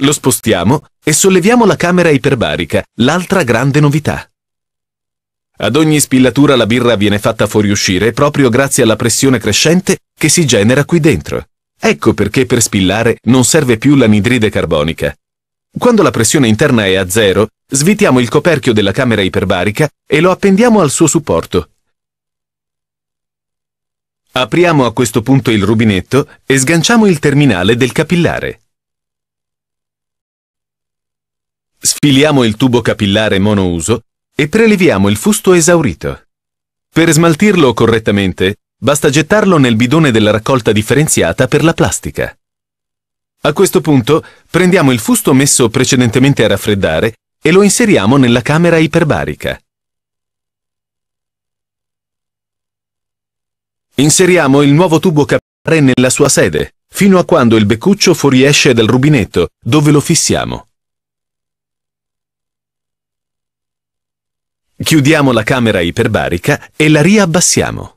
Lo spostiamo e solleviamo la camera iperbarica, l'altra grande novità. Ad ogni spillatura la birra viene fatta fuoriuscire proprio grazie alla pressione crescente che si genera qui dentro. Ecco perché per spillare non serve più l'anidride carbonica. Quando la pressione interna è a zero, svitiamo il coperchio della camera iperbarica e lo appendiamo al suo supporto. Apriamo a questo punto il rubinetto e sganciamo il terminale del capillare. Sfiliamo il tubo capillare monouso e preleviamo il fusto esaurito. Per smaltirlo correttamente, basta gettarlo nel bidone della raccolta differenziata per la plastica. A questo punto prendiamo il fusto messo precedentemente a raffreddare e lo inseriamo nella camera iperbarica. Inseriamo il nuovo tubo capillare nella sua sede, fino a quando il beccuccio fuoriesce dal rubinetto, dove lo fissiamo. Chiudiamo la camera iperbarica e la riabbassiamo.